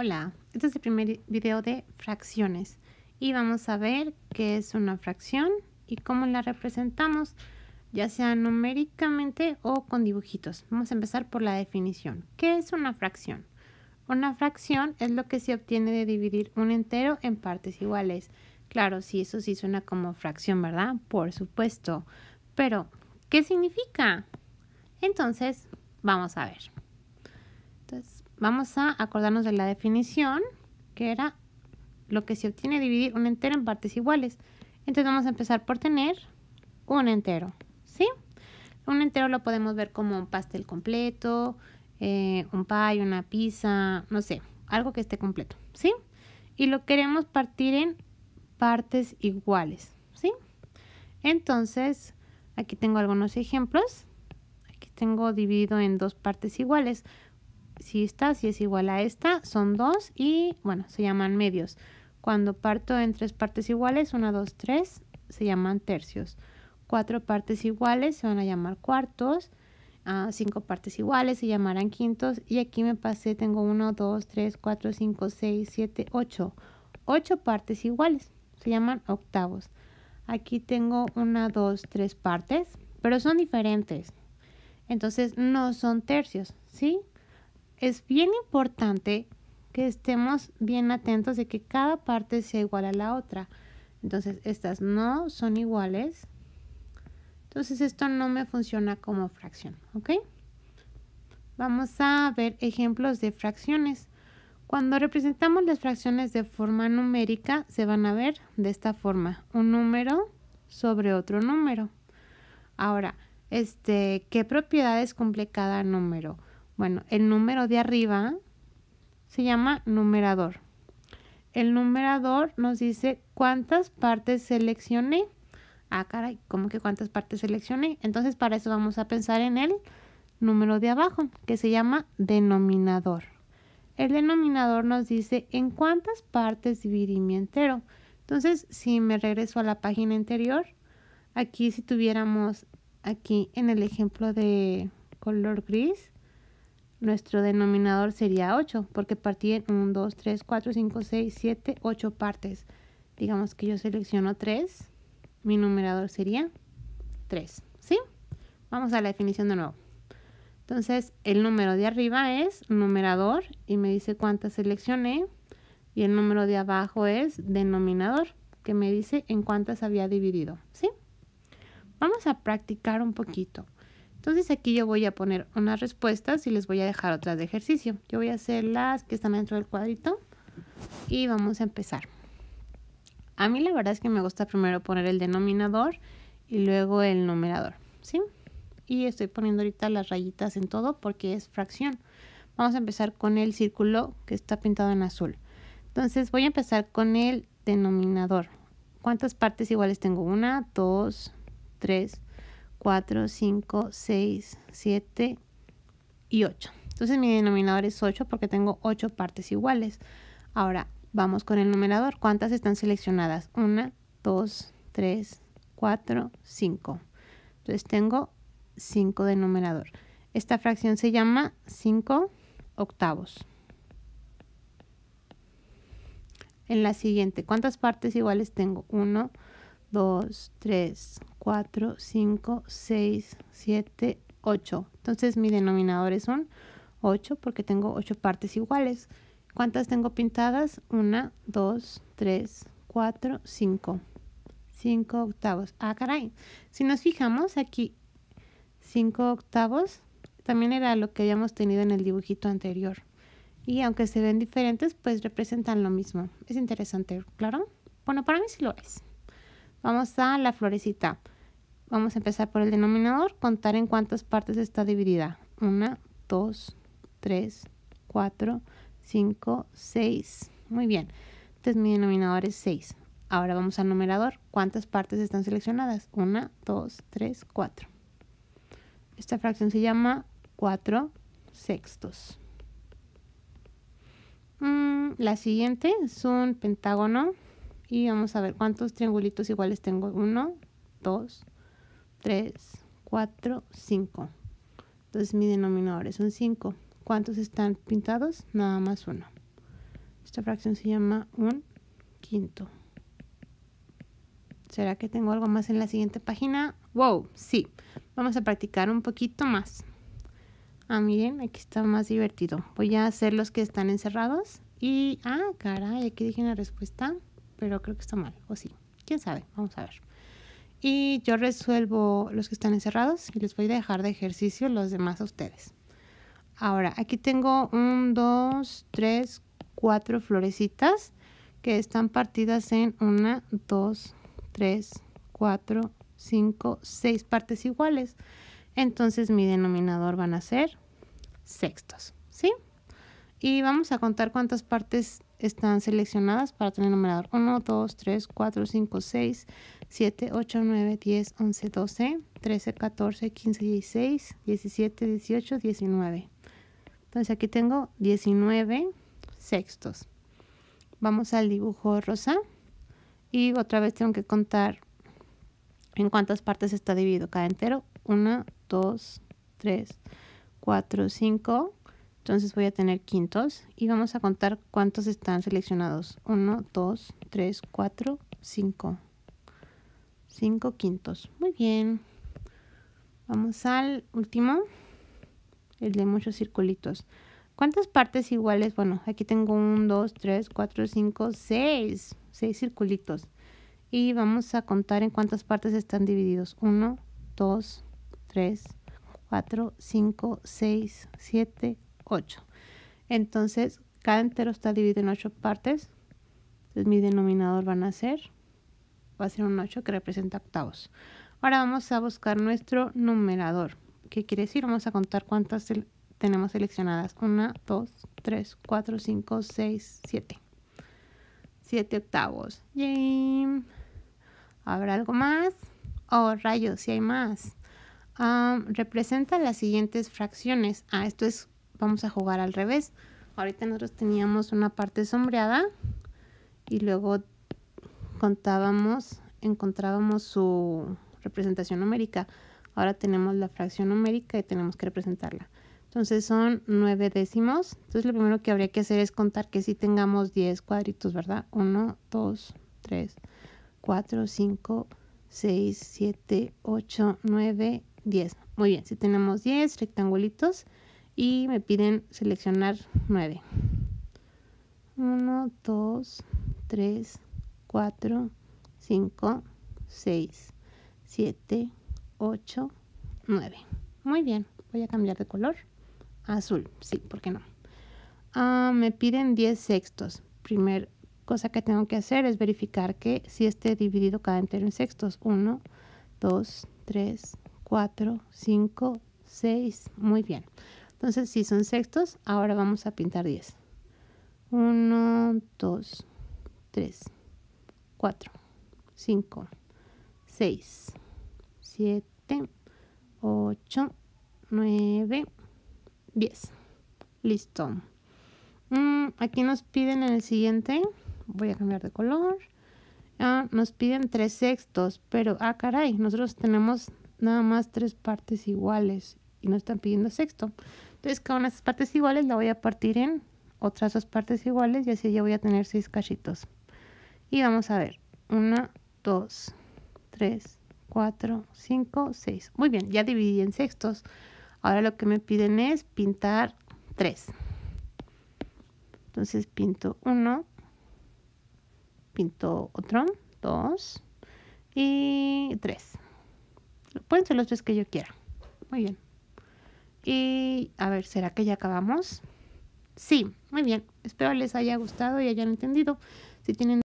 Hola, este es el primer video de fracciones y vamos a ver qué es una fracción y cómo la representamos, ya sea numéricamente o con dibujitos. Vamos a empezar por la definición. ¿Qué es una fracción? Una fracción es lo que se obtiene de dividir un entero en partes iguales. Claro, sí, eso sí suena como fracción, ¿verdad? Por supuesto. Pero, ¿qué significa? Entonces, vamos a ver. Vamos a acordarnos de la definición, que era lo que se obtiene dividir un entero en partes iguales. Entonces vamos a empezar por tener un entero, ¿sí? Un entero lo podemos ver como un pastel completo, eh, un pie, una pizza, no sé, algo que esté completo, ¿sí? Y lo queremos partir en partes iguales, ¿sí? Entonces, aquí tengo algunos ejemplos. Aquí tengo dividido en dos partes iguales si esta si es igual a esta, son dos y bueno, se llaman medios. Cuando parto en tres partes iguales, una, dos, tres, se llaman tercios. Cuatro partes iguales se van a llamar cuartos. Ah, cinco partes iguales se llamarán quintos. Y aquí me pasé, tengo uno, dos, tres, cuatro, cinco, seis, siete, ocho. Ocho partes iguales se llaman octavos. Aquí tengo una, dos, tres partes, pero son diferentes. Entonces no son tercios, ¿sí? es bien importante que estemos bien atentos de que cada parte sea igual a la otra. Entonces, estas no son iguales. Entonces, esto no me funciona como fracción, ¿ok? Vamos a ver ejemplos de fracciones. Cuando representamos las fracciones de forma numérica, se van a ver de esta forma. Un número sobre otro número. Ahora, este, ¿qué propiedades cumple cada número? Bueno, el número de arriba se llama numerador. El numerador nos dice cuántas partes seleccioné. Ah, caray, ¿cómo que cuántas partes seleccioné? Entonces, para eso vamos a pensar en el número de abajo, que se llama denominador. El denominador nos dice en cuántas partes dividí mi entero. Entonces, si me regreso a la página anterior, aquí si tuviéramos aquí en el ejemplo de color gris, nuestro denominador sería 8, porque partí en 1, 2, 3, 4, 5, 6, 7, 8 partes. Digamos que yo selecciono 3, mi numerador sería 3, ¿sí? Vamos a la definición de nuevo. Entonces, el número de arriba es numerador y me dice cuántas seleccioné. Y el número de abajo es denominador, que me dice en cuántas había dividido, ¿sí? Vamos a practicar un poquito. Entonces aquí yo voy a poner unas respuestas y les voy a dejar otras de ejercicio. Yo voy a hacer las que están dentro del cuadrito y vamos a empezar. A mí la verdad es que me gusta primero poner el denominador y luego el numerador, ¿sí? Y estoy poniendo ahorita las rayitas en todo porque es fracción. Vamos a empezar con el círculo que está pintado en azul. Entonces voy a empezar con el denominador. ¿Cuántas partes iguales tengo? Una, dos, tres, 4, 5, 6, 7 y 8. Entonces mi denominador es 8 porque tengo 8 partes iguales. Ahora vamos con el numerador. ¿Cuántas están seleccionadas? 1, 2, 3, 4, 5. Entonces tengo 5 de numerador. Esta fracción se llama 5 octavos. En la siguiente, ¿cuántas partes iguales tengo? 1, 2, 3, 4, 5, 6, 7, 8. Entonces mi denominador es un 8 porque tengo 8 partes iguales. ¿Cuántas tengo pintadas? 1, 2, 3, 4, 5. 5 octavos. Ah, caray. Si nos fijamos aquí, 5 octavos también era lo que habíamos tenido en el dibujito anterior. Y aunque se ven diferentes, pues representan lo mismo. Es interesante, ¿claro? Bueno, para mí sí lo es. Vamos a la florecita. Vamos a empezar por el denominador, contar en cuántas partes está dividida. 1, 2, 3, 4, 5, 6. Muy bien. Entonces mi denominador es 6. Ahora vamos al numerador. ¿Cuántas partes están seleccionadas? 1, 2, 3, 4. Esta fracción se llama 4 sextos. Mm, la siguiente es un pentágono. Y vamos a ver cuántos triangulitos iguales tengo. 1, 2, 3. 3, 4, 5. Entonces mi denominador es un 5. ¿Cuántos están pintados? Nada más uno. Esta fracción se llama un quinto. ¿Será que tengo algo más en la siguiente página? ¡Wow! Sí. Vamos a practicar un poquito más. Ah, miren, aquí está más divertido. Voy a hacer los que están encerrados. Y, ah, caray, aquí dije una respuesta, pero creo que está mal. O sí, quién sabe, vamos a ver y yo resuelvo los que están encerrados y les voy a dejar de ejercicio los demás a ustedes. Ahora, aquí tengo un, dos, tres, cuatro florecitas que están partidas en una, dos, tres, cuatro, cinco, seis partes iguales. Entonces mi denominador van a ser sextos, ¿sí? Y vamos a contar cuántas partes están seleccionadas para tener numerador. Uno, dos, tres, cuatro, cinco, seis... 7, 8, 9, 10, 11, 12, 13, 14, 15, 16, 17, 18, 19. Entonces aquí tengo 19 sextos. Vamos al dibujo rosa y otra vez tengo que contar en cuántas partes está dividido cada entero. 1, 2, 3, 4, 5. Entonces voy a tener quintos y vamos a contar cuántos están seleccionados. 1, 2, 3, 4, 5. 5 quintos. Muy bien. Vamos al último, el de muchos circulitos. ¿Cuántas partes iguales? Bueno, aquí tengo 1, 2, 3, 4, 5, 6. 6 circulitos. Y vamos a contar en cuántas partes están divididos. 1, 2, 3, 4, 5, 6, 7, 8. Entonces, cada entero está dividido en 8 partes. Entonces, mi denominador van a ser va a ser un 8 que representa octavos. Ahora vamos a buscar nuestro numerador. ¿Qué quiere decir? Vamos a contar cuántas tenemos seleccionadas. 1, 2, 3, 4, 5, 6, 7. 7 octavos. ¡Yay! ¿Habrá algo más? Oh, rayos, si hay más. Ah, representa las siguientes fracciones. Ah, esto es, vamos a jugar al revés. Ahorita nosotros teníamos una parte sombreada y luego contábamos, encontrábamos su representación numérica. Ahora tenemos la fracción numérica y tenemos que representarla. Entonces son nueve décimos. Entonces lo primero que habría que hacer es contar que si tengamos 10 cuadritos, ¿verdad? 1, 2, 3, 4, 5, 6, 7, 8, 9, 10. Muy bien, si tenemos 10 rectangulitos y me piden seleccionar 9. 1, 2, 3, 4, 5, 6, 7, 8, 9. Muy bien, voy a cambiar de color. Azul, sí, ¿por qué no? Ah, me piden 10 sextos. Primer cosa que tengo que hacer es verificar que si esté dividido cada entero en sextos. 1, 2, 3, 4, 5, 6. Muy bien. Entonces, si son sextos, ahora vamos a pintar 10. 1, 2, 3, 4, 5, 6, 7, 8, 9, 10. Listo. Mm, aquí nos piden en el siguiente, voy a cambiar de color. Ah, nos piden tres sextos, pero, ah, caray, nosotros tenemos nada más tres partes iguales y nos están pidiendo sexto. Entonces, cada una de esas partes iguales la voy a partir en otras dos partes iguales y así ya voy a tener seis cachitos. Y vamos a ver. 1, 2, 3, 4, 5, 6. Muy bien, ya dividí en sextos. Ahora lo que me piden es pintar 3. Entonces pinto 1, pinto otro, 2 y 3. Pueden ser los tres que yo quiera. Muy bien. Y a ver, ¿será que ya acabamos? Sí, muy bien. Espero les haya gustado y hayan entendido. Si tienen